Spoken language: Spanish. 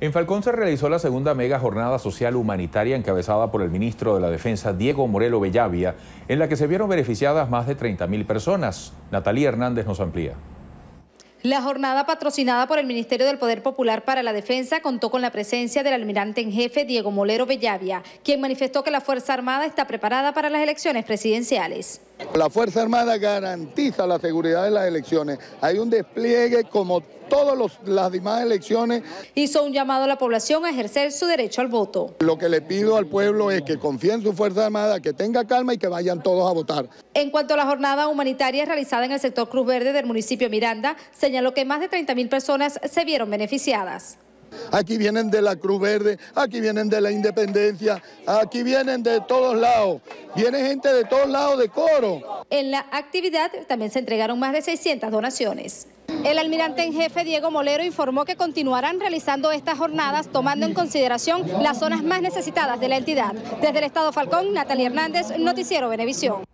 En Falcón se realizó la segunda mega jornada social humanitaria encabezada por el ministro de la Defensa Diego Morelo Bellavia, en la que se vieron beneficiadas más de 30.000 personas. Natalia Hernández nos amplía. La jornada patrocinada por el Ministerio del Poder Popular para la Defensa contó con la presencia del almirante en jefe Diego Molero Bellavia, quien manifestó que la Fuerza Armada está preparada para las elecciones presidenciales. La Fuerza Armada garantiza la seguridad de las elecciones. Hay un despliegue como todas las demás elecciones. Hizo un llamado a la población a ejercer su derecho al voto. Lo que le pido al pueblo es que confíe en su Fuerza Armada, que tenga calma y que vayan todos a votar. En cuanto a la jornada humanitaria realizada en el sector Cruz Verde del municipio Miranda, señaló que más de 30.000 personas se vieron beneficiadas. Aquí vienen de la Cruz Verde, aquí vienen de la Independencia, aquí vienen de todos lados. Viene gente de todos lados de coro. En la actividad también se entregaron más de 600 donaciones. El almirante en jefe Diego Molero informó que continuarán realizando estas jornadas tomando en consideración las zonas más necesitadas de la entidad. Desde el Estado Falcón, Natalia Hernández, Noticiero Benevisión.